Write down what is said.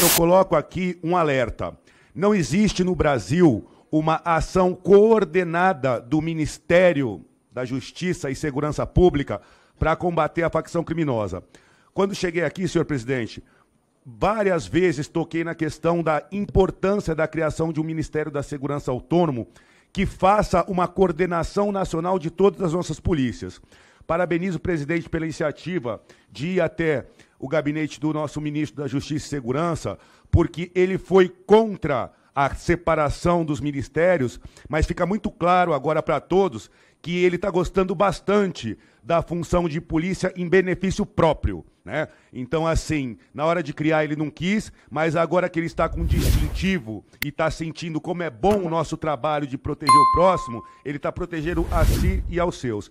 eu coloco aqui um alerta. Não existe no Brasil uma ação coordenada do Ministério da Justiça e Segurança Pública para combater a facção criminosa. Quando cheguei aqui, senhor presidente, várias vezes toquei na questão da importância da criação de um Ministério da Segurança Autônomo que faça uma coordenação nacional de todas as nossas polícias. Parabenizo o presidente pela iniciativa de ir até o gabinete do nosso ministro da Justiça e Segurança, porque ele foi contra a separação dos ministérios, mas fica muito claro agora para todos que ele está gostando bastante da função de polícia em benefício próprio. Né? Então, assim, na hora de criar ele não quis, mas agora que ele está com distintivo e está sentindo como é bom o nosso trabalho de proteger o próximo, ele está protegendo a si e aos seus.